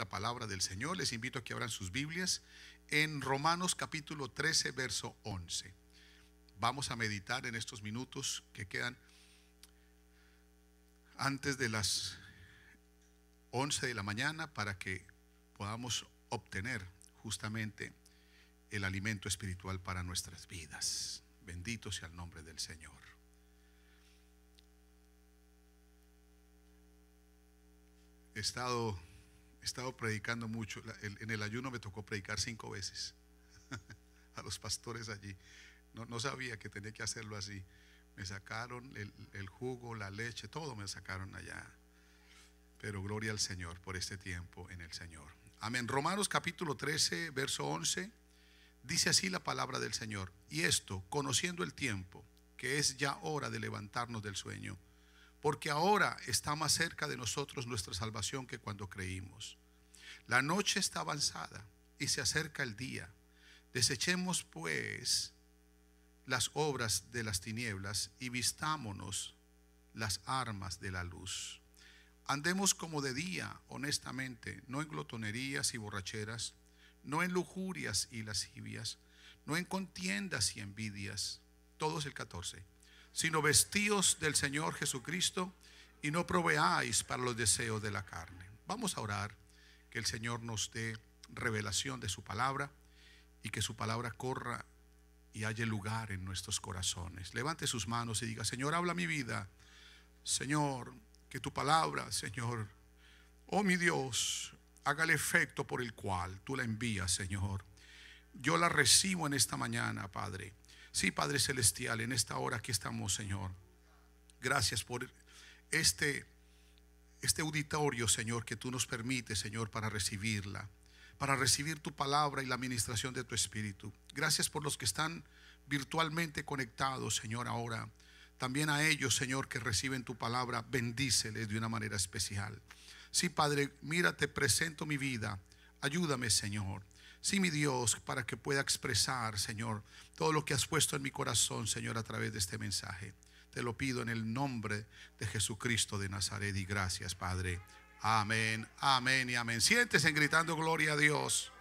la palabra del Señor. Les invito a que abran sus Biblias en Romanos capítulo 13, verso 11. Vamos a meditar en estos minutos que quedan antes de las 11 de la mañana para que podamos obtener justamente el alimento espiritual para nuestras vidas. Bendito sea el nombre del Señor. He estado he estado predicando mucho. En el ayuno me tocó predicar cinco veces a los pastores allí. No, sabía que tenía que hacerlo así. Me sacaron el, el, jugo, la leche, todo me sacaron allá. Pero gloria al Señor por este tiempo en el Señor. Amén. Romanos capítulo 13, verso 11. Dice así la palabra del Señor. Y esto, conociendo el tiempo, que es ya hora de levantarnos del sueño porque ahora está más cerca de nosotros nuestra salvación que cuando creímos. La noche está avanzada y se acerca el día. Desechemos pues las obras de las tinieblas y vistámonos las armas de la luz. Andemos como de día, honestamente, no en glotonerías y borracheras, no en lujurias y lascivias, no en contiendas y envidias. Todos el 14 sino vestíos del Señor Jesucristo y no proveáis para los deseos de la carne. Vamos a orar que el Señor nos dé revelación de su palabra y que su palabra corra y haya lugar en nuestros corazones. Levante sus manos y diga, Señor, habla mi vida. Señor, que tu palabra, Señor, oh mi Dios, haga el efecto por el cual tú la envías, Señor. Yo la recibo en esta mañana, Padre. Sí, Padre Celestial, en esta hora aquí estamos, Señor. Gracias por este, este auditorio, Señor, que tú nos permites, Señor, para recibirla, para recibir tu palabra y la administración de tu Espíritu. Gracias por los que están virtualmente conectados, Señor, ahora. También a ellos, Señor, que reciben tu palabra, bendíceles de una manera especial. Sí, Padre, mira, te presento mi vida. Ayúdame, Señor sí, mi Dios, para que pueda expresar, Señor, todo lo que has puesto en mi corazón, Señor, a través de este mensaje. Te lo pido en el nombre de Jesucristo de Nazaret y gracias, Padre. Amén, amén y amén. Siéntese en gritando gloria a Dios.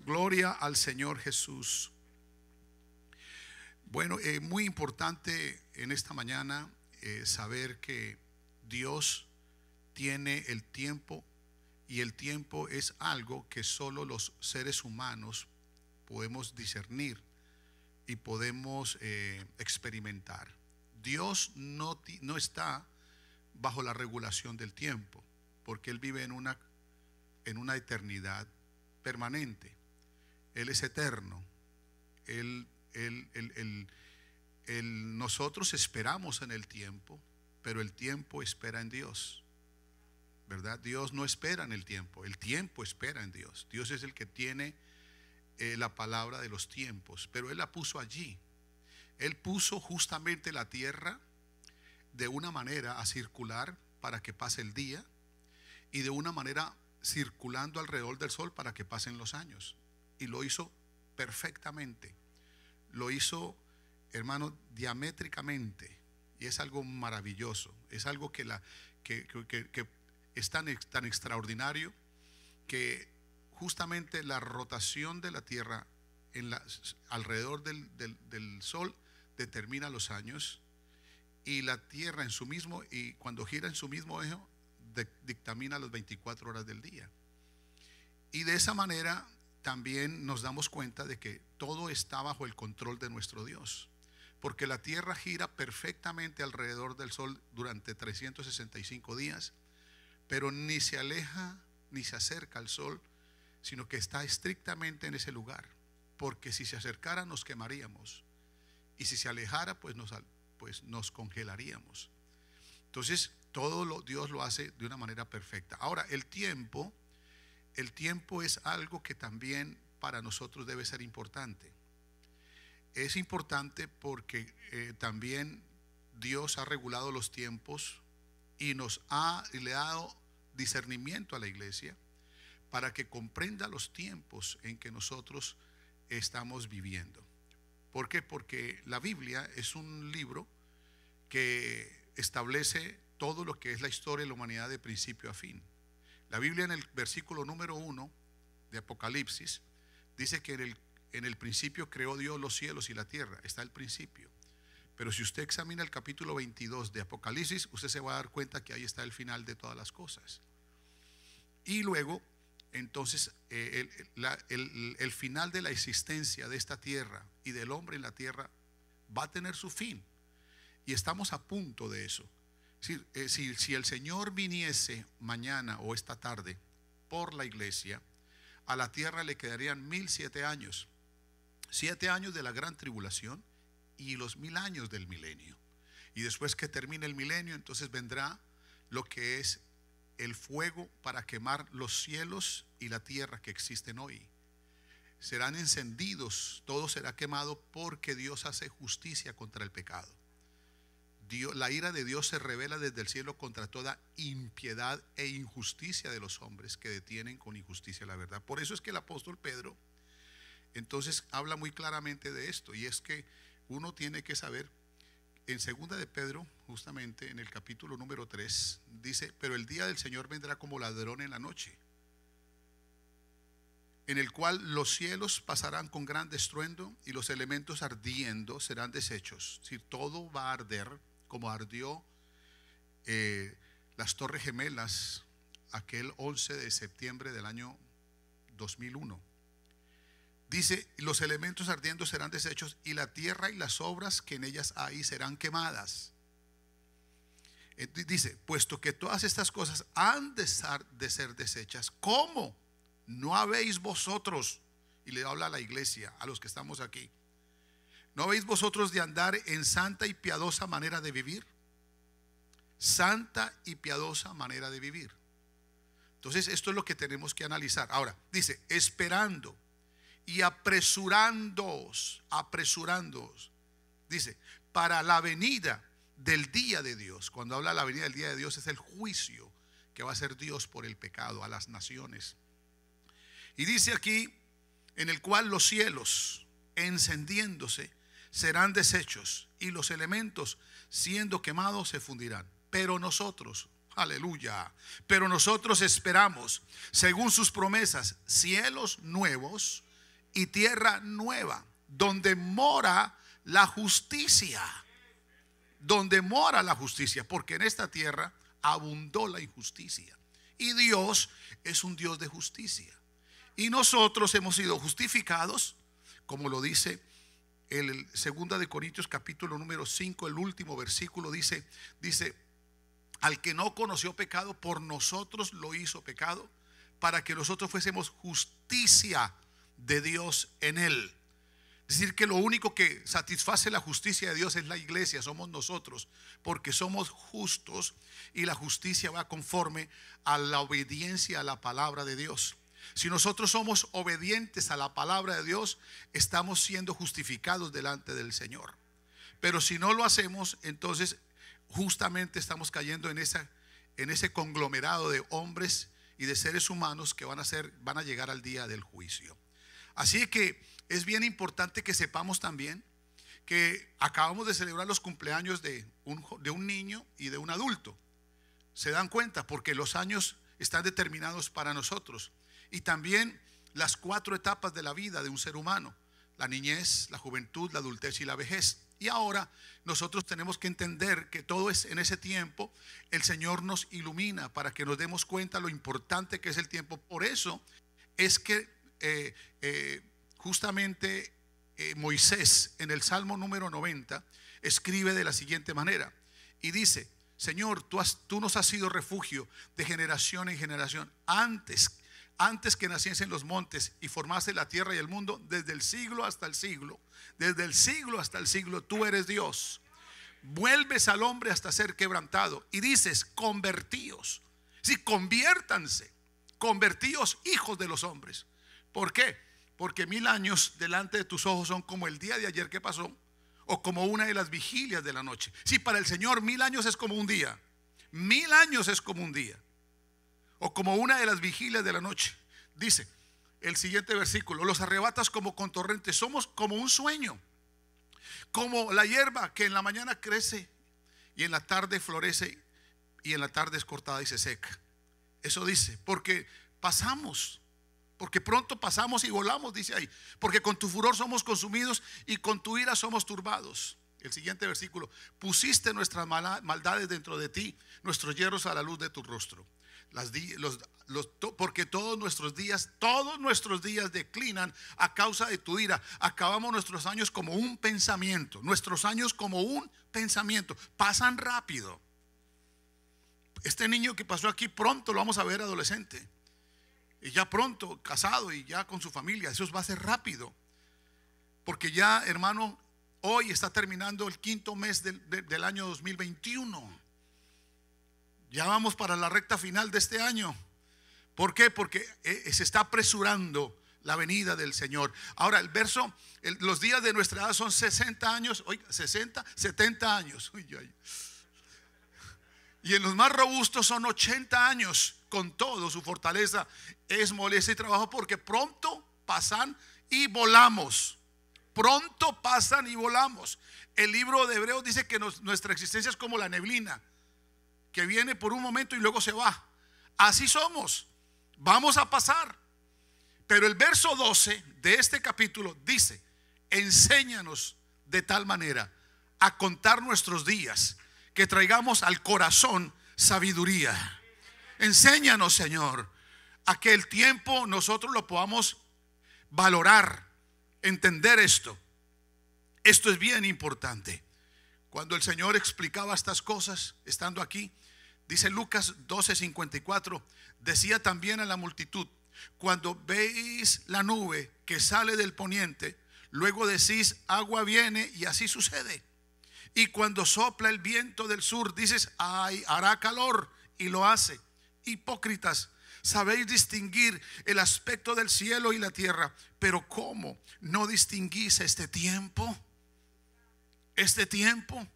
Gloria al Señor Jesús. Bueno, es eh, muy importante en esta mañana eh, saber que Dios tiene el tiempo y el tiempo es algo que solo los seres humanos podemos discernir y podemos eh, experimentar. Dios no, no está bajo la regulación del tiempo, porque Él vive en una, en una eternidad permanente. Él es eterno. Él, nosotros esperamos en el tiempo, pero el tiempo espera en Dios. ¿verdad? Dios no espera en el tiempo, el tiempo espera en Dios. Dios es el que tiene eh, la palabra de los tiempos, pero Él la puso allí. Él puso justamente la tierra de una manera a circular para que pase el día y de una manera circulando alrededor del sol para que pasen los años. Y lo hizo perfectamente. Lo hizo, hermano, diamétricamente. Y es algo maravilloso. Es algo que, la, que, que es tan, extraordinario que justamente la rotación de la Tierra alrededor del, Sol determina los años y la Tierra en su mismo, y cuando gira en su mismo eje, dictamina las 24 horas del día. Y de esa manera también nos damos cuenta de que todo está bajo el control de nuestro Dios, porque la Tierra gira perfectamente alrededor del Sol durante 365 días pero ni se aleja ni se acerca al sol, sino que está estrictamente en ese lugar, porque si se acercara nos quemaríamos y si se alejara pues nos, pues nos congelaríamos. Entonces, todo lo, Dios lo hace de una manera perfecta. Ahora, el tiempo, el tiempo es algo que también para nosotros debe ser importante. Es importante porque eh, también Dios ha regulado los tiempos y nos ha le dado discernimiento a la iglesia para que comprenda los tiempos en que nosotros estamos viviendo. ¿Por qué? Porque la Biblia es un libro que establece todo lo que es la historia de la humanidad de principio a fin. La Biblia en el versículo número uno de Apocalipsis dice que en el, en el principio creó Dios los cielos y la tierra. Está el principio. Pero si usted examina el capítulo 22 de Apocalipsis, usted se va a dar cuenta que ahí está el final de todas las cosas. Y luego, entonces, eh, el, final de la existencia de esta tierra y del hombre en la tierra va a tener su fin. Y estamos a punto de eso. Eh, si, el Señor viniese mañana o esta tarde por la iglesia, a la tierra le quedarían mil siete años. Siete años de la gran tribulación y los mil años del milenio. Y después que termine el milenio, entonces vendrá lo que es el fuego para quemar los cielos y la tierra que existen hoy. Serán encendidos, todo será quemado porque Dios hace justicia contra el pecado. la ira de Dios se revela desde el cielo contra toda impiedad e injusticia de los hombres que detienen con injusticia la verdad. Por eso es que el apóstol Pedro entonces habla muy claramente de esto y es que uno tiene que saber, en segunda de Pedro, justamente en el capítulo número 3, dice, pero el día del Señor vendrá como ladrón en la noche, en el cual los cielos pasarán con gran estruendo y los elementos ardiendo serán deshechos. Si todo va a arder, como ardió eh, las Torres Gemelas aquel 11 de septiembre del año 2001. Dice, los elementos ardiendo serán desechos y la tierra y las obras que en ellas hay serán quemadas. Dice, puesto que todas estas cosas han de ser, deshechas, ¿cómo no habéis vosotros? Y le habla a la iglesia, a los que estamos aquí. ¿No habéis vosotros de andar en santa y piadosa manera de vivir? Santa y piadosa manera de vivir. Entonces, esto es lo que tenemos que analizar. Ahora, dice, esperando y apresurándoos, apresurándoos, dice, para la venida del día de Dios. Cuando habla de la venida del día de Dios es el juicio que va a hacer Dios por el pecado a las naciones. Y dice aquí, en el cual los cielos, encendiéndose, serán deshechos y los elementos, siendo quemados, se fundirán. Pero nosotros, aleluya, pero nosotros esperamos, según sus promesas, cielos nuevos y tierra nueva, donde mora la justicia. Donde mora la justicia, porque en esta tierra abundó la injusticia. Y Dios es un Dios de justicia. Y nosotros hemos sido justificados, como lo dice el segunda de Corintios capítulo número 5, el último versículo dice, dice, al que no conoció pecado, por nosotros lo hizo pecado, para que nosotros fuésemos justicia de Dios en él. Es decir, que lo único que satisface la justicia de Dios es la iglesia, somos nosotros, porque somos justos y la justicia va conforme a la obediencia a la palabra de Dios. Si nosotros somos obedientes a la palabra de Dios, estamos siendo justificados delante del Señor. Pero si no lo hacemos, entonces justamente estamos cayendo en, esa, en ese conglomerado de hombres y de seres humanos que van a, ser, van a llegar al día del juicio. Así que es bien importante que sepamos también que acabamos de celebrar los cumpleaños de un, de un niño y de un adulto. Se dan cuenta porque los años están determinados para nosotros. Y también las cuatro etapas de la vida de un ser humano, la niñez, la juventud, la adultez y la vejez. Y ahora nosotros tenemos que entender que todo es en ese tiempo, el Señor nos ilumina para que nos demos cuenta lo importante que es el tiempo. Por eso es que eh, eh, justamente eh, Moisés en el Salmo número 90 escribe de la siguiente manera y dice, Señor, tú, nos has sido refugio de generación en generación. Antes, antes que naciesen los montes y formase la tierra y el mundo, desde el siglo hasta el siglo, desde el siglo hasta el siglo, tú eres Dios. Vuelves al hombre hasta ser quebrantado y dices, convertíos. Si conviértanse, convertíos hijos de los hombres. ¿Por qué? Porque mil años delante de tus ojos son como el día de ayer que pasó o como una de las vigilias de la noche. Si para el Señor mil años es como un día, mil años es como un día o como una de las vigilias de la noche. Dice el siguiente versículo, los arrebatas como con torrentes, somos como un sueño, como la hierba que en la mañana crece y en la tarde florece y en la tarde es cortada y se seca. Eso dice, porque pasamos porque pronto pasamos y volamos, dice ahí. Porque con tu furor somos consumidos y con tu ira somos turbados. El siguiente versículo. Pusiste nuestras maldades dentro de ti, nuestros hierros a la luz de tu rostro. porque todos nuestros días, todos nuestros días declinan a causa de tu ira. Acabamos nuestros años como un pensamiento. Nuestros años como un pensamiento. Pasan rápido. Este niño que pasó aquí pronto lo vamos a ver adolescente y ya pronto casado y ya con su familia. Eso va a ser rápido. Porque ya, hermano, hoy está terminando el quinto mes del, año 2021. Ya vamos para la recta final de este año. ¿Por qué? Porque eh, eh, se está apresurando la venida del Señor. Ahora, el verso, los días de nuestra edad son 60 años, hoy 60, 70 años. Y en los más robustos son 80 años, con todo su fortaleza es molestia y trabajo porque pronto pasan y volamos. Pronto pasan y volamos. El libro de Hebreos dice que nuestra existencia es como la neblina, que viene por un momento y luego se va. Así somos. Vamos a pasar. Pero el verso 12 de este capítulo dice, enséñanos de tal manera a contar nuestros días, que traigamos al corazón sabiduría. Enséñanos, Señor aquel tiempo nosotros lo podamos valorar, entender esto. Esto es bien importante. Cuando el Señor explicaba estas cosas, estando aquí, dice Lucas 12:54, decía también a la multitud, cuando veis la nube que sale del poniente, luego decís, agua viene y así sucede. Y cuando sopla el viento del sur, dices, ay, hará calor y lo hace. Hipócritas, sabéis distinguir el aspecto del cielo y la tierra, pero ¿cómo no distinguís este tiempo? Este tiempo.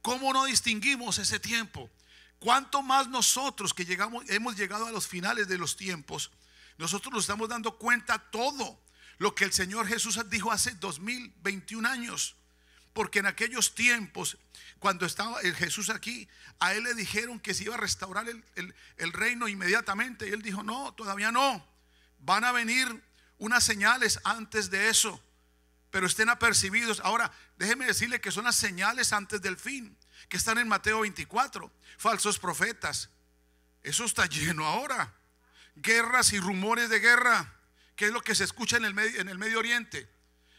¿Cómo no distinguimos ese tiempo? Cuanto más nosotros que llegamos, hemos llegado a los finales de los tiempos, nosotros nos estamos dando cuenta todo lo que el Señor Jesús dijo hace 2021 años. Porque en aquellos tiempos, cuando estaba Jesús aquí, a él le dijeron que se iba a restaurar el, reino inmediatamente. Y él dijo, no, todavía no. Van a venir unas señales antes de eso. Pero estén apercibidos. Ahora, déjeme decirle que son las señales antes del fin, que están en Mateo 24. Falsos profetas. Eso está lleno ahora. Guerras y rumores de guerra, que es lo que se escucha en el, en el Medio Oriente.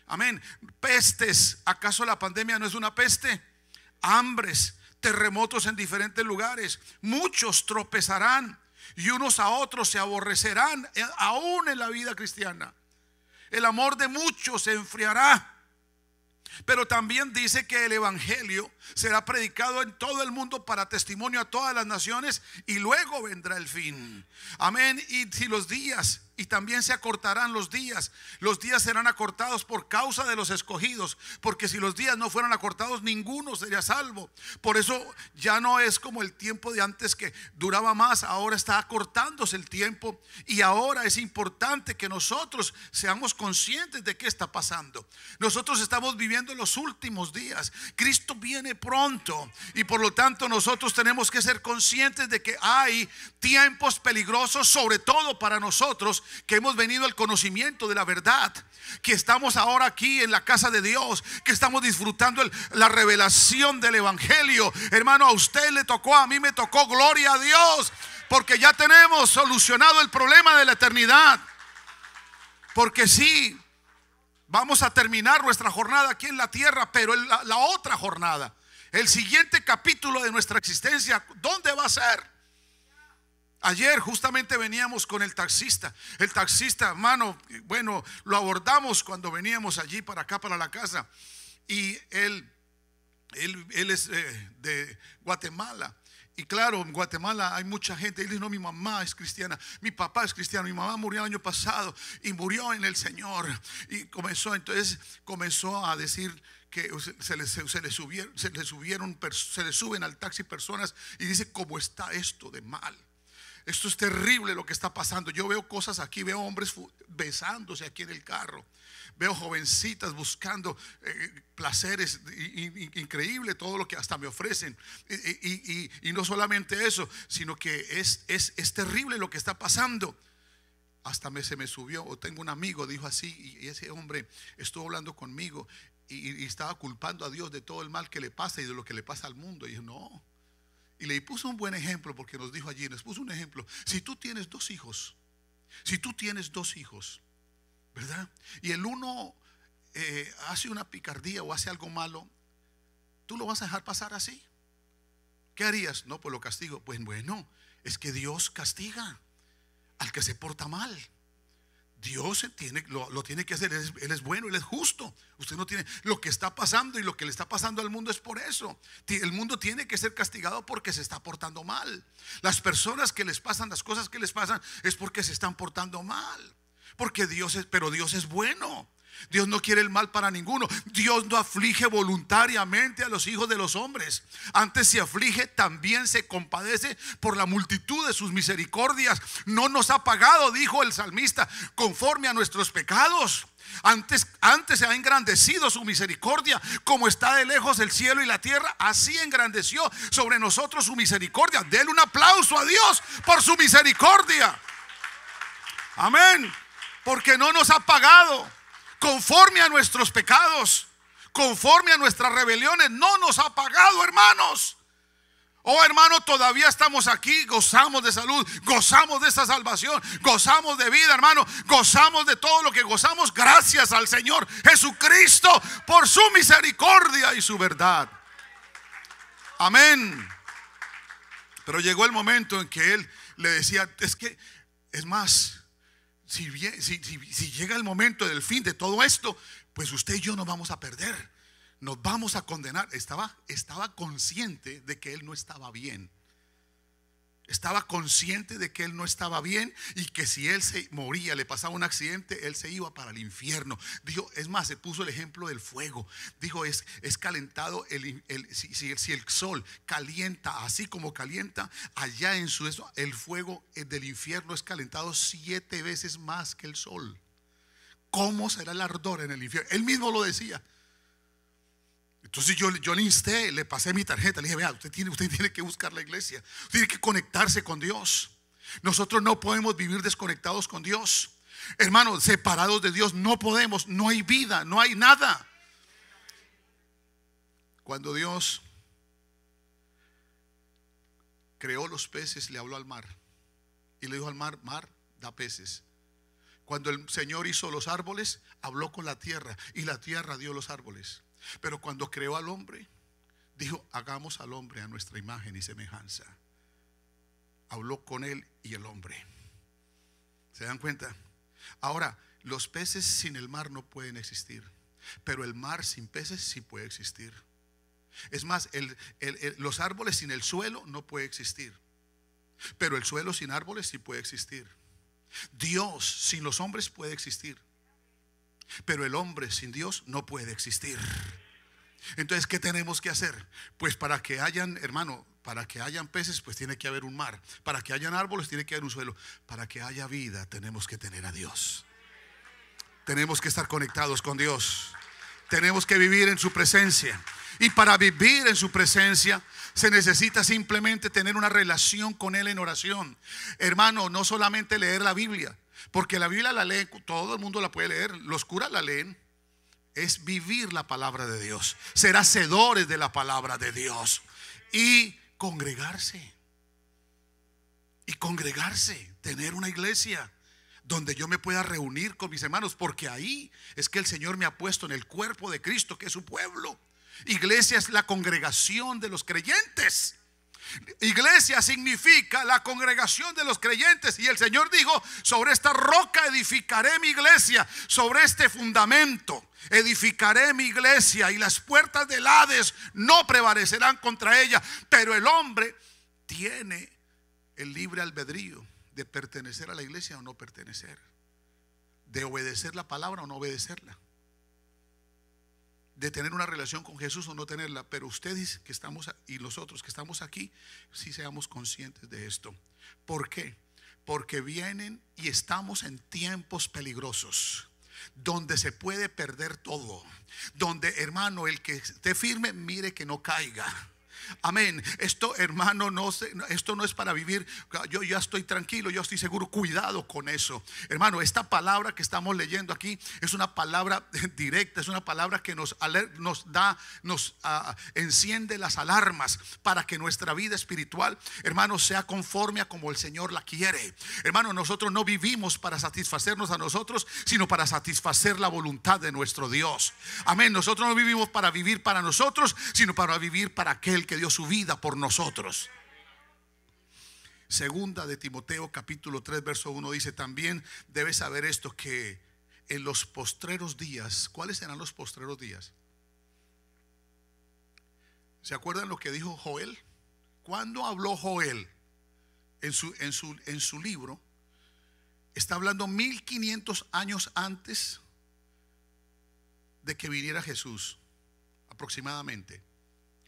Amén. Pestes. ¿Acaso la pandemia no es una peste? Hambres, terremotos en diferentes lugares. Muchos tropezarán y unos a otros se aborrecerán eh, aún en la vida cristiana. El amor de muchos se enfriará. Pero también dice que el Evangelio será predicado en todo el mundo para testimonio a todas las naciones y luego vendrá el fin. Amén. Y si los días y también se acortarán los días. Los días serán acortados por causa de los escogidos, porque si los días no fueran acortados, ninguno sería salvo. Por eso ya no es como el tiempo de antes que duraba más, ahora está acortándose el tiempo y ahora es importante que nosotros seamos conscientes de qué está pasando. Nosotros estamos viviendo los últimos días. Cristo viene pronto y por lo tanto nosotros tenemos que ser conscientes de que hay tiempos peligrosos, sobre todo para nosotros que hemos venido al conocimiento de la verdad, que estamos ahora aquí en la casa de Dios, que estamos disfrutando la revelación del Evangelio. Hermano, a usted le tocó, a mí me tocó, gloria a Dios, porque ya tenemos solucionado el problema de la eternidad. Porque sí, vamos a terminar nuestra jornada aquí en la tierra, pero en la, la otra jornada, el siguiente capítulo de nuestra existencia, ¿dónde va a ser? Ayer justamente veníamos con el taxista. El taxista, hermano, bueno, lo abordamos cuando veníamos allí para acá, para la casa. Y él, él, es eh, de Guatemala. Y claro, en Guatemala hay mucha gente. Él dice, no, mi mamá es cristiana, mi papá es cristiano, mi mamá murió el año pasado y murió en el Señor. Y comenzó, entonces comenzó a decir que se le, le subieron, se le subieron, se le suben al taxi personas y dice, ¿cómo está esto de mal? Esto es terrible lo que está pasando. Yo veo cosas aquí, veo hombres besándose aquí en el carro. Veo jovencitas buscando eh, placeres, increíble todo lo que hasta me ofrecen. Y, no solamente eso, sino que es, es, es, terrible lo que está pasando. Hasta me, se me subió, o tengo un amigo, dijo así, y ese hombre estuvo hablando conmigo y, estaba culpando a Dios de todo el mal que le pasa y de lo que le pasa al mundo. Y yo, no, y le puso un buen ejemplo porque nos dijo allí, nos puso un ejemplo. Si tú tienes dos hijos, si tú tienes dos hijos, ¿verdad? Y el uno eh, hace una picardía o hace algo malo, ¿tú lo vas a dejar pasar así? ¿Qué harías? No, pues lo castigo. Pues bueno, es que Dios castiga al que se porta mal. Dios tiene, lo, tiene que hacer, él es, bueno, Él es justo. Usted no tiene lo que está pasando y lo que le está pasando al mundo es por eso. El mundo tiene que ser castigado porque se está portando mal. Las personas que les pasan las cosas que les pasan es porque se están portando mal. Porque Dios es, pero Dios es bueno. Dios no quiere el mal para ninguno. Dios no aflige voluntariamente a los hijos de los hombres. Antes se aflige, también se compadece por la multitud de sus misericordias. No nos ha pagado, dijo el salmista, conforme a nuestros pecados. Antes, antes se ha engrandecido su misericordia, como está de lejos el cielo y la tierra, así engrandeció sobre nosotros su misericordia. Denle un aplauso a Dios por su misericordia. Amén. Porque no nos ha pagado conforme a nuestros pecados, conforme a nuestras rebeliones. No nos ha pagado, hermanos. Oh hermano, todavía estamos aquí, gozamos de salud, gozamos de esta salvación, gozamos de vida, hermano, gozamos de todo lo que gozamos gracias al Señor Jesucristo por su misericordia y su verdad. Amén. Pero llegó el momento en que él le decía, es que, es más, si, llega el momento del fin de todo esto, pues usted y yo nos vamos a perder, nos vamos a condenar. Estaba, estaba consciente de que él no estaba bien. Estaba consciente de que él no estaba bien y que si él se moría, le pasaba un accidente, él se iba para el infierno. Dijo, es más, se puso el ejemplo del fuego. Dijo, es, es calentado, el, si, el sol calienta así como calienta, allá en su el fuego eh, del infierno es calentado siete veces más que el sol. ¿Cómo será el ardor en el infierno? Él mismo lo decía. Entonces yo, yo le insté, le pasé mi tarjeta, le dije, vea, usted tiene, usted tiene que buscar la iglesia, tiene que conectarse con Dios. Nosotros no podemos vivir desconectados con Dios. Hermanos, separados de Dios no podemos, no hay vida, no hay nada. Cuando Dios creó los peces, le habló al mar y le dijo al mar, mar, da peces. Cuando el Señor hizo los árboles, habló con la tierra y la tierra dio los árboles. Pero cuando creó al hombre, dijo, hagamos al hombre a nuestra imagen y semejanza. Habló con él y el hombre. ¿Se dan cuenta? Ahora, los peces sin el mar no pueden existir, pero el mar sin peces sí puede existir. Es más, los árboles sin el suelo no puede existir, pero el suelo sin árboles sí puede existir. Dios sin los hombres puede existir, pero el hombre sin Dios no puede existir. Entonces, ¿qué tenemos que hacer? Pues para que hayan, hermano, para que hayan peces, pues tiene que haber un mar. Para que hayan árboles, tiene que haber un suelo. Para que haya vida, tenemos que tener a Dios. Tenemos que estar conectados con Dios. Tenemos que vivir en su presencia. Y para vivir en su presencia se necesita simplemente tener una relación con Él en oración. Hermano, no solamente leer la Biblia, porque la Biblia la lee, todo el mundo la puede leer, los curas la leen. Es vivir la palabra de Dios, ser hacedores de la palabra de Dios y congregarse. Y congregarse, tener una iglesia donde yo me pueda reunir con mis hermanos, porque ahí es que el Señor me ha puesto en el cuerpo de Cristo, que es su pueblo. Iglesia es la congregación de los creyentes. Iglesia significa la congregación de los creyentes y el Señor dijo, sobre esta roca edificaré mi iglesia, sobre este fundamento edificaré mi iglesia y las puertas del Hades no prevalecerán contra ella. Pero el hombre tiene el libre albedrío de pertenecer a la iglesia o no pertenecer, de obedecer la palabra o no obedecerla de tener una relación con Jesús o no tenerla, pero ustedes que estamos y los otros que estamos aquí, sí seamos conscientes de esto. ¿Por qué? Porque vienen y estamos en tiempos peligrosos donde se puede perder todo, donde hermano, el que esté firme, mire que no caiga. Amén. Esto, hermano, no esto no es para vivir. Yo ya estoy tranquilo, yo estoy seguro. Cuidado con eso. Hermano, esta palabra que estamos leyendo aquí es una palabra directa, es una palabra que nos, nos da, nos ah, enciende las alarmas para que nuestra vida espiritual, hermano, sea conforme a como el Señor la quiere. Hermano, nosotros no vivimos para satisfacernos a nosotros, sino para satisfacer la voluntad de nuestro Dios. Amén. Nosotros no vivimos para vivir para nosotros, sino para vivir para aquel que dio su vida por nosotros. Segunda de Timoteo capítulo 3 verso 1 dice también, debes saber esto que en los postreros días, ¿cuáles serán los postreros días? ¿Se acuerdan lo que dijo Joel? Cuando habló Joel en su, en su, en su libro? Está hablando 1500 años antes de que viniera Jesús, aproximadamente.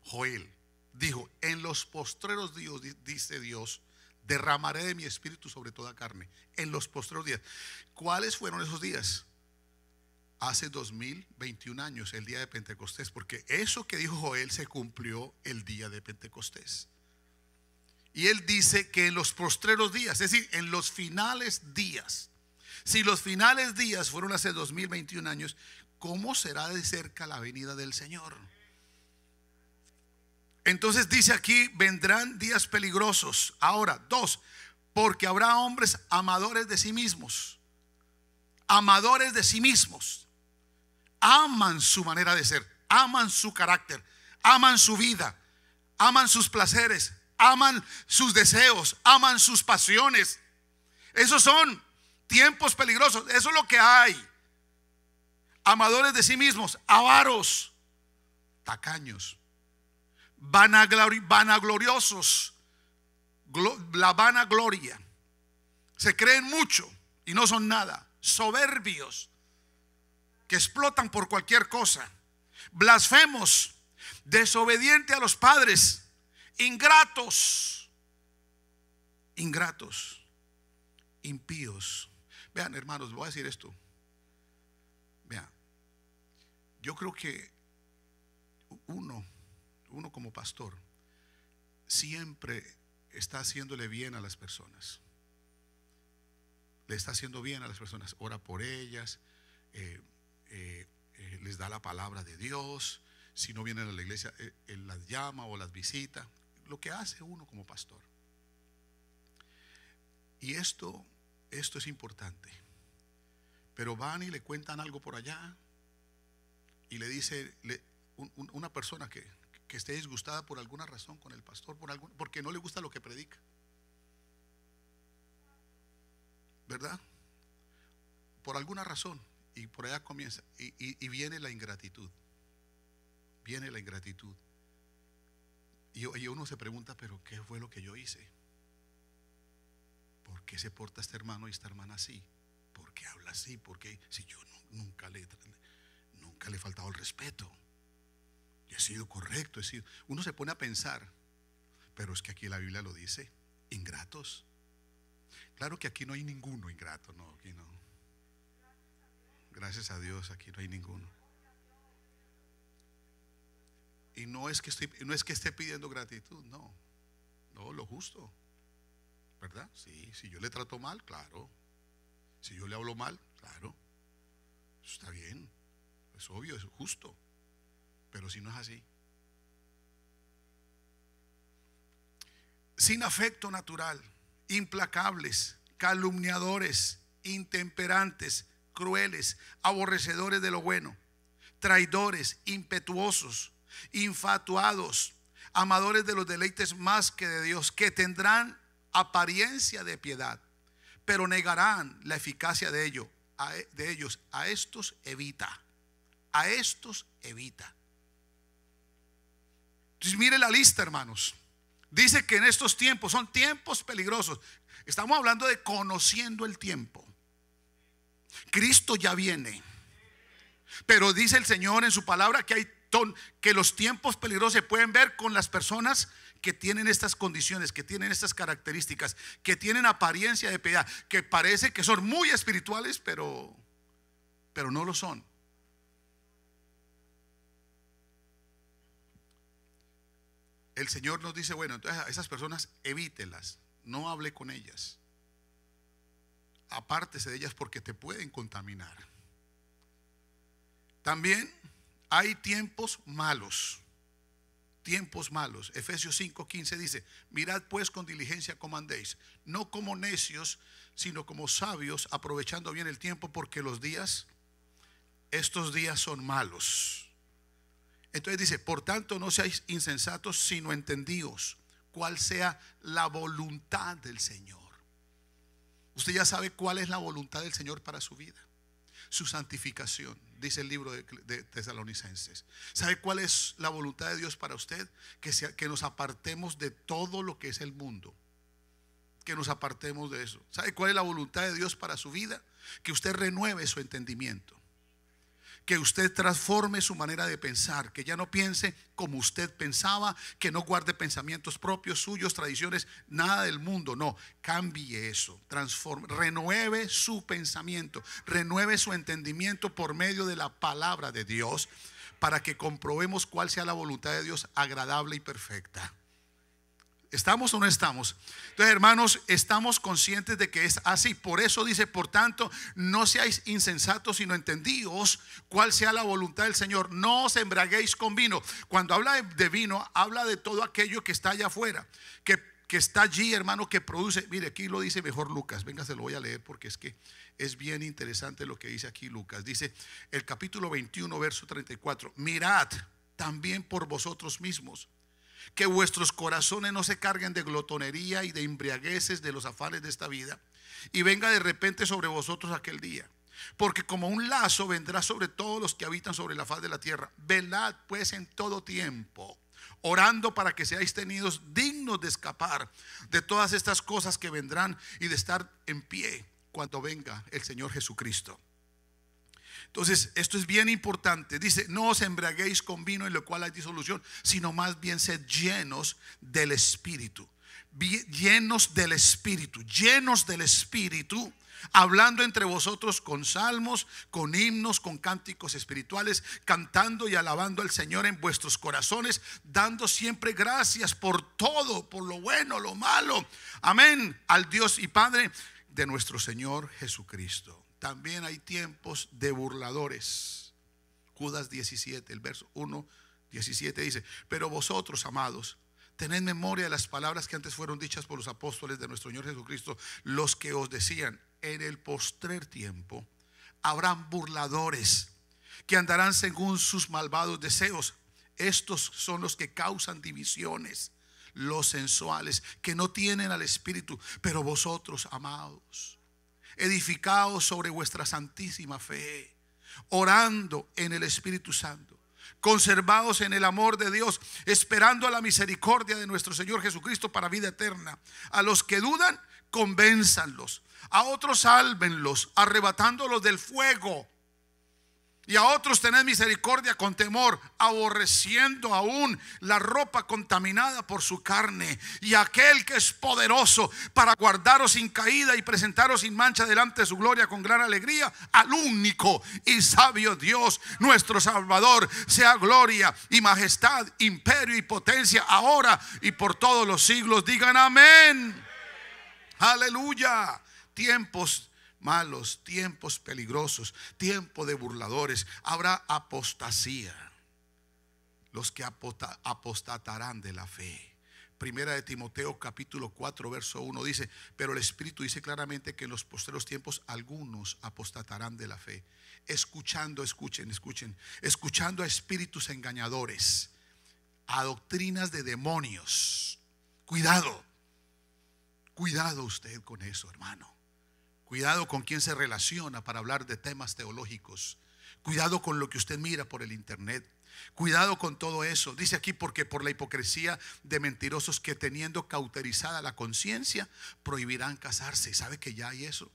Joel dijo, en los postreros días, dice Dios, derramaré de mi espíritu sobre toda carne. En los postreros días. ¿Cuáles fueron esos días? Hace 2021 años, el día de Pentecostés, porque eso que dijo Joel se cumplió el día de Pentecostés. Y él dice que en los postreros días, es decir, en los finales días, si los finales días fueron hace 2021 años, ¿cómo será de cerca la venida del Señor? Entonces dice aquí, vendrán días peligrosos. Ahora, dos, porque habrá hombres amadores de sí mismos. Amadores de sí mismos. Aman su manera de ser, aman su carácter, aman su vida, aman sus placeres, aman sus deseos, aman sus pasiones. Esos son tiempos peligrosos, eso es lo que hay. Amadores de sí mismos, avaros, tacaños vanagloriosos, la vanagloria. Se creen mucho y no son nada. Soberbios, que explotan por cualquier cosa. Blasfemos, desobediente a los padres, ingratos, ingratos, impíos. Vean, hermanos, voy a decir esto. Vean, yo creo que uno uno como pastor siempre está haciéndole bien a las personas. Le está haciendo bien a las personas, ora por ellas, eh, eh, eh, les da la palabra de Dios, si no vienen a la iglesia, él las llama o las visita, lo que hace uno como pastor. Y esto, esto es importante. Pero van y le cuentan algo por allá y le dice una persona que que esté disgustada por alguna razón con el pastor, por porque no le gusta lo que predica. ¿Verdad? Por alguna razón. Y por allá comienza. Y, viene la ingratitud. Viene la ingratitud. Y, uno se pregunta, pero ¿qué fue lo que yo hice? ¿Por qué se porta este hermano y esta hermana así? ¿Por qué habla así? qué si yo nunca le nunca le he faltado el respeto. Y he sido correcto, he sido. Uno se pone a pensar, pero es que aquí la Biblia lo dice, ingratos. Claro que aquí no hay ninguno ingrato, no, aquí no. Gracias a Dios, aquí no hay ninguno. Y no es que no es que esté pidiendo gratitud, no. No, lo justo. ¿Verdad? Sí, si yo le trato mal, claro. Si yo le hablo mal, claro. está bien. Es obvio, es justo. Pero si no es así. Sin afecto natural, implacables, calumniadores, intemperantes, crueles, aborrecedores de lo bueno, traidores, impetuosos, infatuados, amadores de los deleites más que de Dios, que tendrán apariencia de piedad, pero negarán la eficacia de, ello, e, de ellos. A estos evita, a estos evita mire la lista, hermanos. Dice que en estos tiempos son tiempos peligrosos. Estamos hablando de conociendo el tiempo. Cristo ya viene. Pero dice el Señor en su palabra que hay que los tiempos peligrosos se pueden ver con las personas que tienen estas condiciones, que tienen estas características, que tienen apariencia de piedad, que parece que son muy espirituales, pero pero no lo son. el Señor nos dice, bueno, entonces a esas personas evítelas, no hable con ellas. Apártese de ellas porque te pueden contaminar. También hay tiempos malos. Tiempos malos. Efesios 5:15 dice, mirad pues con diligencia como andéis, no como necios, sino como sabios, aprovechando bien el tiempo porque los días, estos días son malos. Entonces dice, por tanto no seáis insensatos, sino entendidos cuál sea la voluntad del Señor. Usted ya sabe cuál es la voluntad del Señor para su vida. Su santificación, dice el libro de, Tesalonicenses. ¿Sabe cuál es la voluntad de Dios para usted? Que, que nos apartemos de todo lo que es el mundo que nos apartemos de eso. ¿Sabe cuál es la voluntad de Dios para su vida? Que usted renueve su entendimiento que usted transforme su manera de pensar, que ya no piense como usted pensaba, que no guarde pensamientos propios, suyos, tradiciones, nada del mundo. No, cambie eso, transforme, renueve su pensamiento, renueve su entendimiento por medio de la palabra de Dios para que comprobemos cuál sea la voluntad de Dios agradable y perfecta. ¿Estamos o no estamos? Entonces, hermanos, estamos conscientes de que es así. Por eso dice, por tanto, no seáis insensatos, sino entendidos cuál sea la voluntad del Señor. No os embraguéis con vino. Cuando habla de vino, habla de todo aquello que está allá afuera, que, que está allí, hermano, que produce. Mire, aquí lo dice mejor Lucas. Venga, se lo voy a leer porque es que es bien interesante lo que dice aquí Lucas. Dice el capítulo 21, verso 34. Mirad también por vosotros mismos que vuestros corazones no se carguen de glotonería y de embriagueces de los afanes de esta vida, y venga de repente sobre vosotros aquel día. Porque como un lazo vendrá sobre todos los que habitan sobre la faz de la tierra. Velad pues en todo tiempo, orando para que seáis tenidos dignos de escapar de todas estas cosas que vendrán y de estar en pie cuando venga el Señor Jesucristo entonces, esto es bien importante. Dice, no os embriaguéis con vino en lo cual hay disolución, sino más bien sed llenos del Espíritu. Llenos del Espíritu, llenos del Espíritu hablando entre vosotros con salmos, con himnos, con cánticos espirituales, cantando y alabando al Señor en vuestros corazones, dando siempre gracias por todo, por lo bueno, lo malo. Amén. Al Dios y Padre de nuestro Señor Jesucristo también hay tiempos de burladores. Judas 17, el verso 1, 17 dice, pero vosotros, amados, tened memoria de las palabras que antes fueron dichas por los apóstoles de nuestro Señor Jesucristo, los que os decían, en el postrer tiempo habrán burladores que andarán según sus malvados deseos. Estos son los que causan divisiones, los sensuales, que no tienen al Espíritu, pero vosotros, amados edificados sobre vuestra santísima fe, orando en el Espíritu Santo, conservados en el amor de Dios, esperando a la misericordia de nuestro Señor Jesucristo para vida eterna. A los que dudan, convénzanlos. A otros, sálvenlos, arrebatándolos del fuego y a otros tened misericordia con temor, aborreciendo aún la ropa contaminada por su carne, y aquel que es poderoso para guardaros sin caída y presentaros sin mancha delante de su gloria con gran alegría, al único y sabio Dios, nuestro Salvador, sea gloria y majestad, imperio y potencia, ahora y por todos los siglos. Digan amén. Aleluya. Tiempos malos, tiempos peligrosos, tiempo de burladores. Habrá apostasía. Los que apostatarán de la fe. Primera de Timoteo capítulo 4 verso 1 dice, pero el Espíritu dice claramente que en los posteros tiempos algunos apostatarán de la fe, escuchando, escuchen, escuchen, escuchando a espíritus engañadores, a doctrinas de demonios. Cuidado, cuidado usted con eso, hermano. Cuidado con quién se relaciona para hablar de temas teológicos. Cuidado con lo que usted mira por el internet. Cuidado con todo eso. Dice aquí porque por la hipocresía de mentirosos que teniendo cauterizada la conciencia prohibirán casarse. ¿Sabe que ya hay eso?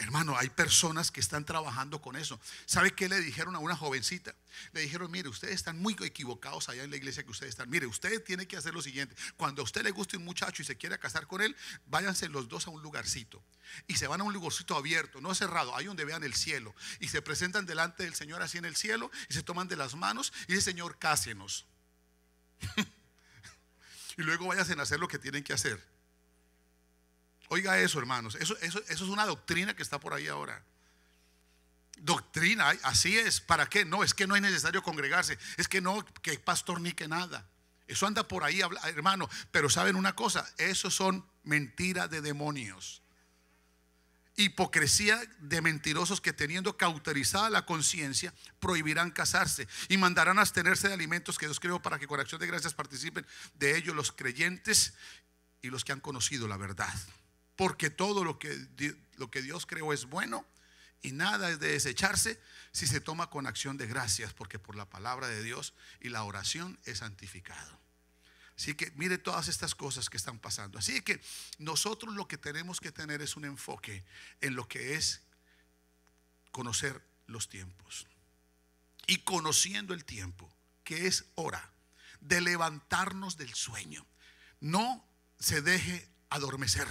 Hermano, hay personas que están trabajando con eso. ¿Sabe qué le dijeron a una jovencita? Le dijeron, mire, ustedes están muy equivocados allá en la iglesia que ustedes están. Mire, usted tiene que hacer lo siguiente. Cuando a usted le guste un muchacho y se quiera casar con él, váyanse los dos a un lugarcito. Y se van a un lugarcito abierto, no cerrado, hay donde vean el cielo. Y se presentan delante del Señor así en el cielo y se toman de las manos y dice, Señor, cásenos. y luego váyanse a hacer lo que tienen que hacer. Oiga eso, hermanos. Eso, eso, es una doctrina que está por ahí ahora. Doctrina, así es. ¿Para qué? No, es que no es necesario congregarse. Es que no, que pastor ni que nada. Eso anda por ahí, hermano. Pero saben una cosa, eso son mentiras de demonios. Hipocresía de mentirosos que teniendo cauterizada la conciencia prohibirán casarse y mandarán abstenerse de alimentos que Dios creó para que con acción de gracias participen de ellos los creyentes y los que han conocido la verdad porque todo lo que, lo que Dios creó es bueno y nada es de desecharse si se toma con acción de gracias, porque por la palabra de Dios y la oración es santificado. Así que mire todas estas cosas que están pasando. Así que nosotros lo que tenemos que tener es un enfoque en lo que es conocer los tiempos. Y conociendo el tiempo, que es hora de levantarnos del sueño. No se deje adormecer.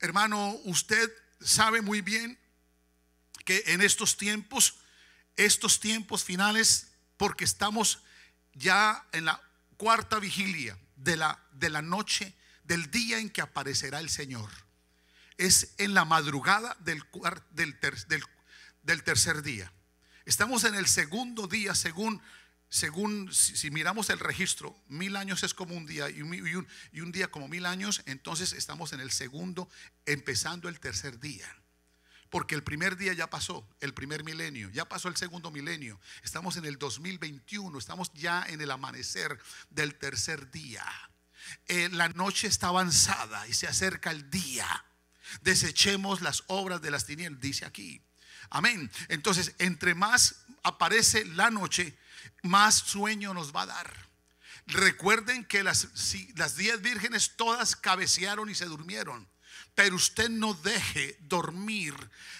Hermano, usted sabe muy bien que en estos tiempos, estos tiempos finales, porque estamos ya en la cuarta vigilia de la, de la noche, del día en que aparecerá el Señor. Es en la madrugada del, del, del tercer día. Estamos en el segundo día según según si, miramos el registro, mil años es como un día y un, día como mil años, entonces estamos en el segundo, empezando el tercer día. Porque el primer día ya pasó, el primer milenio, ya pasó el segundo milenio, estamos en el 2021, estamos ya en el amanecer del tercer día. Eh, la noche está avanzada y se acerca el día. Desechemos las obras de las tinieblas, dice aquí. Amén. Entonces, entre más aparece la noche, más sueño nos va a dar. Recuerden que las, las diez vírgenes todas cabecearon y se durmieron pero usted no deje dormir,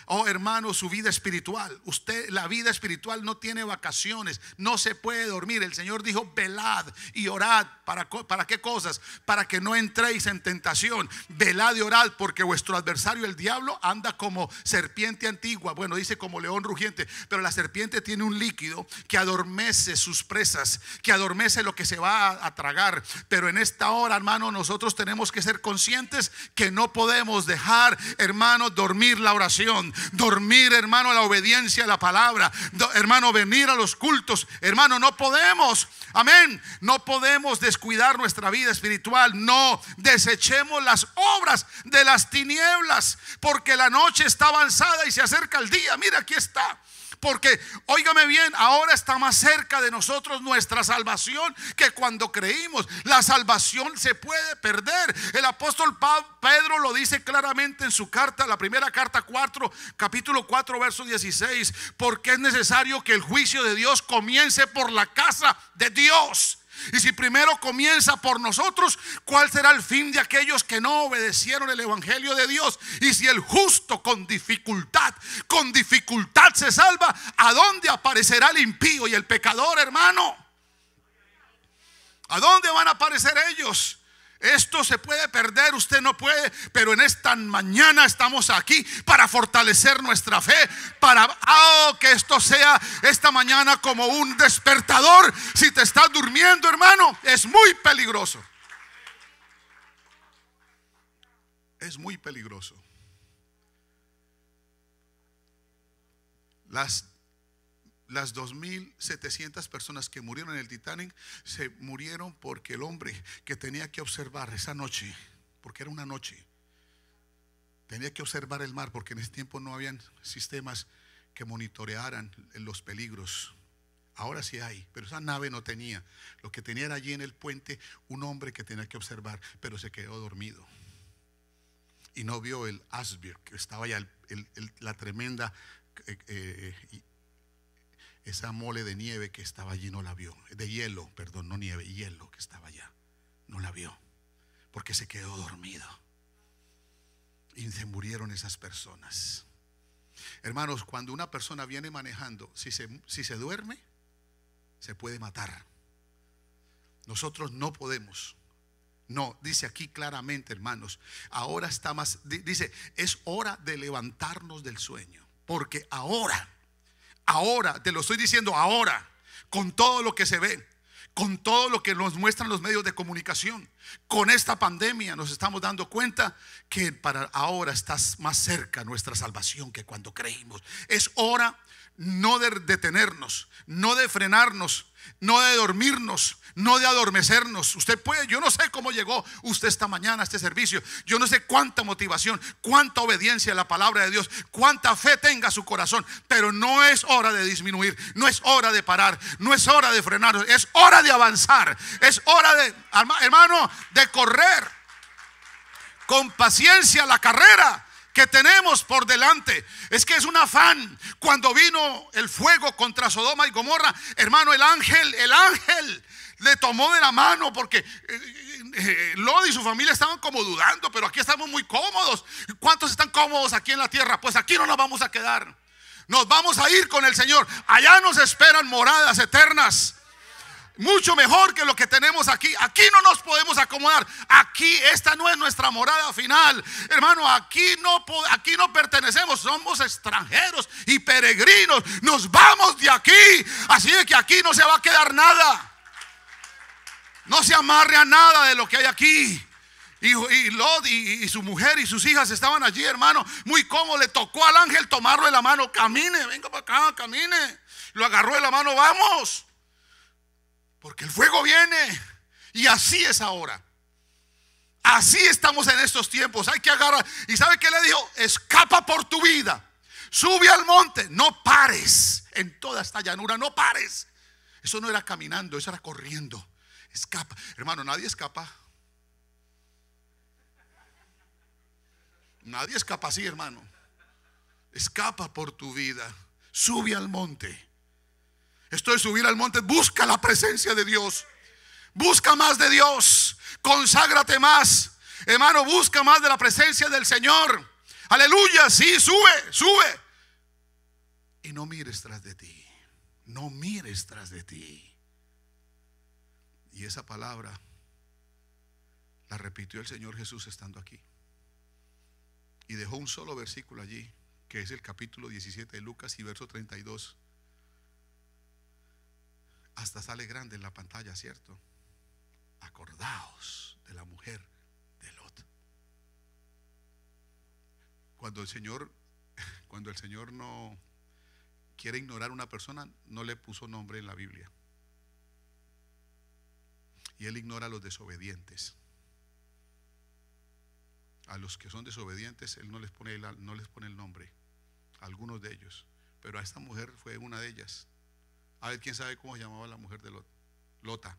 oh hermano, su vida espiritual. Usted, la vida espiritual no tiene vacaciones, no se puede dormir. El Señor dijo, velad y orad. ¿Para, para qué cosas? Para que no entréis en tentación. Velad y orad porque vuestro adversario, el diablo, anda como serpiente antigua. Bueno, dice como león rugiente, pero la serpiente tiene un líquido que adormece sus presas, que adormece lo que se va a, a tragar. Pero en esta hora, hermano, nosotros tenemos que ser conscientes que no podemos dejar, hermano, dormir la oración, dormir, hermano, la obediencia a la palabra, hermano, venir a los cultos. Hermano, no podemos, amén, no podemos descuidar nuestra vida espiritual, no desechemos las obras de las tinieblas, porque la noche está avanzada y se acerca el día. Mira, aquí está. Porque, óigame bien, ahora está más cerca de nosotros nuestra salvación que cuando creímos. La salvación se puede perder. El apóstol Pedro lo dice claramente en su carta, la primera carta 4, capítulo 4, verso 16. Porque es necesario que el juicio de Dios comience por la casa de Dios. Y si primero comienza por nosotros, ¿cuál será el fin de aquellos que no obedecieron el Evangelio de Dios? Y si el justo con dificultad, con dificultad se salva, ¿a dónde aparecerá el impío y el pecador, hermano? ¿A dónde van a aparecer ellos? Esto se puede perder, usted no puede, pero en esta mañana estamos aquí para fortalecer nuestra fe, para oh, que esto sea esta mañana como un despertador. Si te estás durmiendo, hermano, es muy peligroso. Es muy peligroso. Las las 2.700 personas que murieron en el Titanic se murieron porque el hombre que tenía que observar esa noche, porque era una noche, tenía que observar el mar, porque en ese tiempo no habían sistemas que monitorearan los peligros. Ahora sí hay, pero esa nave no tenía. Lo que tenía era allí en el puente un hombre que tenía que observar, pero se quedó dormido. Y no vio el iceberg, que estaba ya la tremenda eh, eh, esa mole de nieve que estaba allí no la vio, de hielo, perdón, no nieve, hielo que estaba allá, no la vio, porque se quedó dormido. Y se murieron esas personas. Hermanos, cuando una persona viene manejando, si se, si se duerme, se puede matar. Nosotros no podemos. No, dice aquí claramente, hermanos, ahora está más, dice, es hora de levantarnos del sueño, porque ahora Ahora, te lo estoy diciendo ahora, con todo lo que se ve, con todo lo que nos muestran los medios de comunicación, con esta pandemia nos estamos dando cuenta que para ahora estás más cerca nuestra salvación que cuando creímos. Es hora no de detenernos, no de frenarnos, no de dormirnos, no de adormecernos. Usted puede, yo no sé cómo llegó usted esta mañana a este servicio. Yo no sé cuánta motivación, cuánta obediencia a la palabra de Dios, cuánta fe tenga su corazón, pero no es hora de disminuir, no es hora de parar, no es hora de frenarnos, es hora de avanzar, es hora de, hermano, de correr con paciencia la carrera que tenemos por delante. Es que es un afán. Cuando vino el fuego contra Sodoma y Gomorra, hermano, el ángel, el ángel le tomó de la mano porque eh, eh, eh, Lodi y su familia estaban como dudando, pero aquí estamos muy cómodos. ¿Cuántos están cómodos aquí en la tierra? Pues aquí no nos vamos a quedar. Nos vamos a ir con el Señor. Allá nos esperan moradas eternas mucho mejor que lo que tenemos aquí. Aquí no nos podemos acomodar. Aquí esta no es nuestra morada final. Hermano, aquí no, aquí no pertenecemos. Somos extranjeros y peregrinos. Nos vamos de aquí. Así de que aquí no se va a quedar nada. No se amarre a nada de lo que hay aquí. Y, y y, y, su mujer y sus hijas estaban allí, hermano, muy cómodo. Le tocó al ángel tomarlo de la mano. Camine, venga para acá, camine. Lo agarró de la mano, vamos. Porque el fuego viene. Y así es ahora. Así estamos en estos tiempos. Hay que agarrar. ¿Y sabe qué le dijo? Escapa por tu vida. Sube al monte. No pares. En toda esta llanura, no pares. Eso no era caminando, eso era corriendo. Escapa. Hermano, nadie escapa. Nadie escapa así, hermano. Escapa por tu vida. Sube al monte. Esto es subir al monte, busca la presencia de Dios. Busca más de Dios. Conságrate más. Hermano, busca más de la presencia del Señor. Aleluya, sí, sube, sube. Y no mires tras de ti. No mires tras de ti. Y esa palabra la repitió el Señor Jesús estando aquí. Y dejó un solo versículo allí, que es el capítulo 17 de Lucas y verso 32 hasta sale grande en la pantalla, ¿cierto? Acordaos de la mujer de Lot. Cuando el Señor, cuando el Señor no quiere ignorar a una persona, no le puso nombre en la Biblia. Y Él ignora a los desobedientes. A los que son desobedientes, Él no les pone el, no les pone el nombre. A algunos de ellos. Pero a esta mujer fue una de ellas a ver quién sabe cómo llamaba la mujer de Lot. Lota.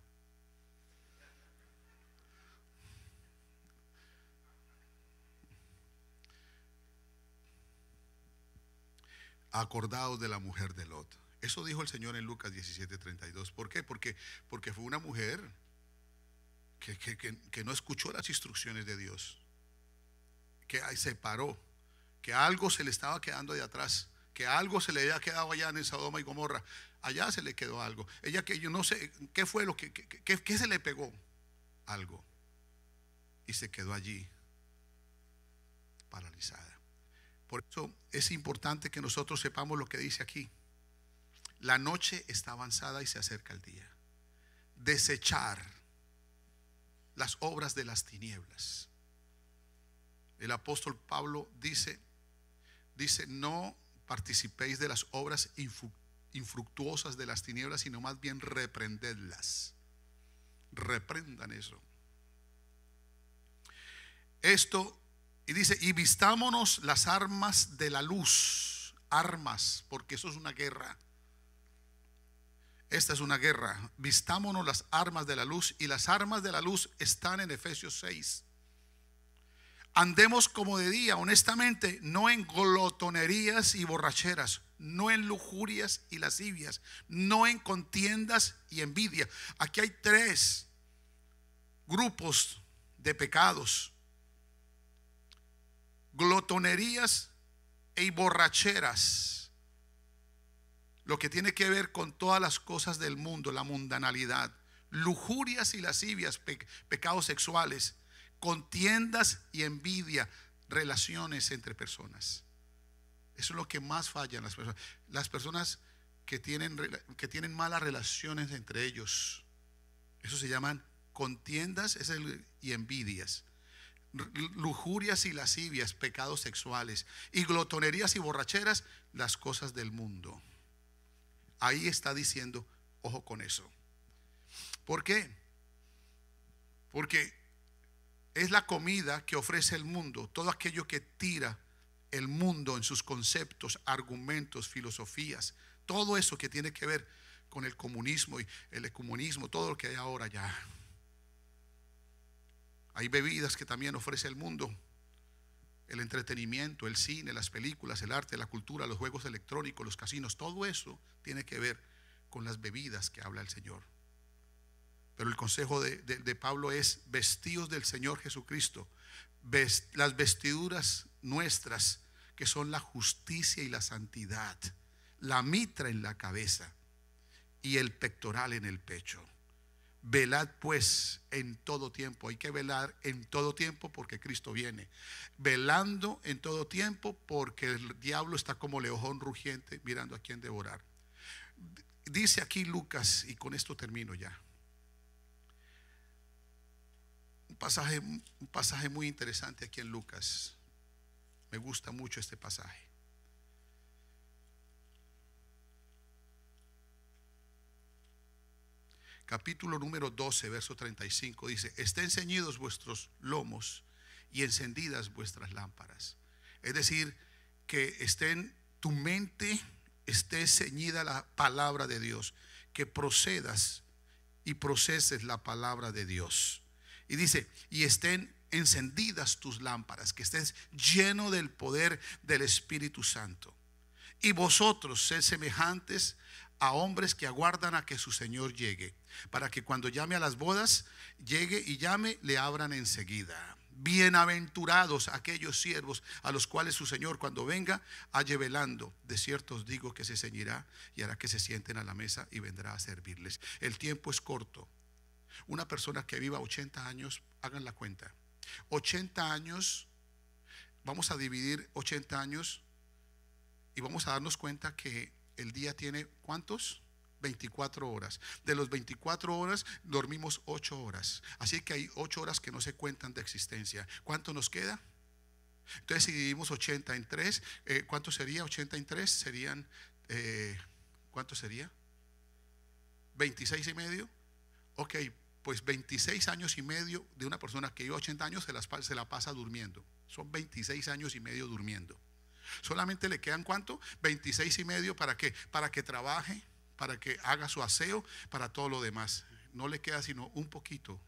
Acordados de la mujer de Lot. Eso dijo el Señor en Lucas 17:32. ¿Por qué? Porque, porque fue una mujer que, que no escuchó las instrucciones de Dios, que se paró, que algo se le estaba quedando de atrás que algo se le había quedado allá en Sodoma y Gomorra. Allá se le quedó algo. Ella que yo no sé qué fue lo que, se le pegó. Algo. Y se quedó allí, paralizada. Por eso es importante que nosotros sepamos lo que dice aquí. La noche está avanzada y se acerca el día. Desechar las obras de las tinieblas. El apóstol Pablo dice, dice, no participéis de las obras infructuosas de las tinieblas, sino más bien reprendedlas. Reprendan eso. Esto, y dice, y vistámonos las armas de la luz, armas, porque eso es una guerra. Esta es una guerra. Vistámonos las armas de la luz y las armas de la luz están en Efesios 6 Andemos como de día, honestamente, no en glotonerías y borracheras, no en lujurias y lascivias, no en contiendas y envidia. Aquí hay tres grupos de pecados. Glotonerías y e borracheras. Lo que tiene que ver con todas las cosas del mundo, la mundanalidad. Lujurias y lascivias, pecados sexuales contiendas y envidia, relaciones entre personas. Eso es lo que más fallan las personas. Las personas que tienen, que tienen malas relaciones entre ellos, eso se llaman contiendas y envidias lujurias y lascivias, pecados sexuales, y glotonerías y borracheras, las cosas del mundo. Ahí está diciendo, ojo con eso. ¿Por qué? Porque es la comida que ofrece el mundo, todo aquello que tira el mundo en sus conceptos, argumentos, filosofías, todo eso que tiene que ver con el comunismo y el ecumenismo, todo lo que hay ahora ya. Hay bebidas que también ofrece el mundo, el entretenimiento, el cine, las películas, el arte, la cultura, los juegos electrónicos, los casinos, todo eso tiene que ver con las bebidas que habla el Señor. Pero el consejo de, Pablo es vestidos del Señor Jesucristo, las vestiduras nuestras, que son la justicia y la santidad, la mitra en la cabeza y el pectoral en el pecho. Velad pues en todo tiempo. Hay que velar en todo tiempo porque Cristo viene. Velando en todo tiempo porque el diablo está como leojón rugiente mirando a quien devorar. Dice aquí Lucas, y con esto termino ya. pasaje, un pasaje muy interesante aquí en Lucas. Me gusta mucho este pasaje. Capítulo número 12, verso 35 dice, estén ceñidos vuestros lomos y encendidas vuestras lámparas. Es decir, que estén tu mente, esté ceñida la palabra de Dios, que procedas y proceses la palabra de Dios. Y dice, y estén encendidas tus lámparas, que estés lleno del poder del Espíritu Santo. Y vosotros sed semejantes a hombres que aguardan a que su Señor llegue, para que cuando llame a las bodas, llegue y llame, le abran enseguida. Bienaventurados aquellos siervos a los cuales su Señor cuando venga halle velando. De ciertos digo que se ceñirá y hará que se sienten a la mesa y vendrá a servirles. El tiempo es corto una persona que viva 80 años, hagan la cuenta. 80 años, vamos a dividir 80 años y vamos a darnos cuenta que el día tiene cuántos? 24 horas. De los 24 horas dormimos 8 horas. Así que hay 8 horas que no se cuentan de existencia. ¿Cuánto nos queda? Entonces, si dividimos 80 en 3, eh, ¿cuánto sería 80 en 3? Serían, eh, ¿cuánto sería? 26 y medio. Ok, pues 26 años y medio de una persona que lleva 80 años se, la pasa durmiendo. Son 26 años y medio durmiendo. Solamente le quedan cuánto? 26 y medio para qué? Para que trabaje, para que haga su aseo, para todo lo demás. No le queda sino un poquito.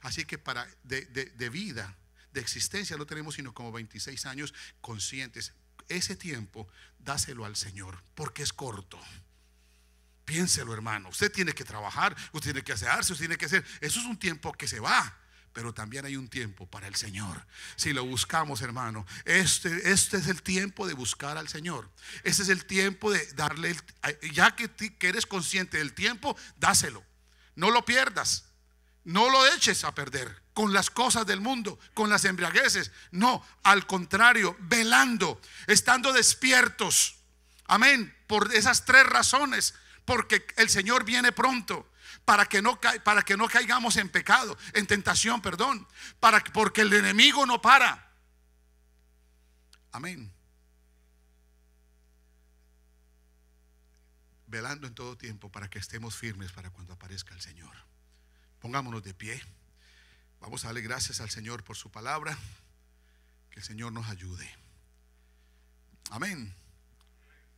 Así que para de, de vida, de existencia, no tenemos sino como 26 años conscientes. Ese tiempo, dáselo al Señor, porque es corto. Piénselo, hermano. Usted tiene que trabajar, usted tiene que hacerse, usted tiene que hacer. Eso es un tiempo que se va pero también hay un tiempo para el Señor. Si lo buscamos, hermano, este, este es el tiempo de buscar al Señor. Este es el tiempo de darle, ya que, que, eres consciente del tiempo, dáselo. No lo pierdas. No lo eches a perder con las cosas del mundo, con las embriagueces. No, al contrario, velando, estando despiertos. Amén. Por esas tres razones porque el Señor viene pronto. Para que, no, caigamos en pecado, en tentación, perdón. Para, porque el enemigo no para. Amén. Velando en todo tiempo para que estemos firmes para cuando aparezca el Señor. Pongámonos de pie. Vamos a darle gracias al Señor por su palabra. Que el Señor nos ayude. Amén.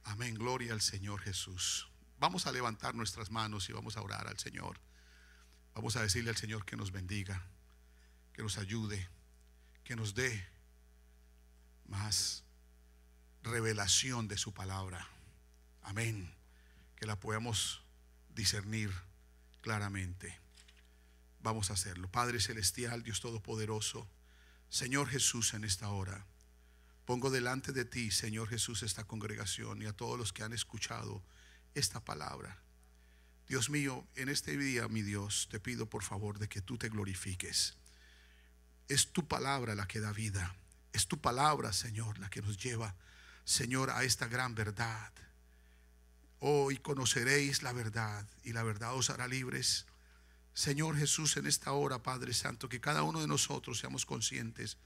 Amén. Gloria al Señor Jesús vamos a levantar nuestras manos y vamos a orar al Señor. Vamos a decirle al Señor que nos bendiga, que nos ayude, que nos dé más revelación de su palabra. Amén. Que la podamos discernir claramente. Vamos a hacerlo. Padre Celestial, Dios Todopoderoso, Señor Jesús en esta hora. Pongo delante de ti, Señor Jesús, esta congregación y a todos los que han escuchado esta palabra. Dios mío, en este día, mi Dios, te pido por favor de que tú te glorifiques. Es tu palabra la que da vida. Es tu palabra, Señor, la que nos lleva, Señor, a esta gran verdad. Hoy conoceréis la verdad y la verdad os hará libres. Señor Jesús, en esta hora, Padre Santo, que cada uno de nosotros seamos conscientes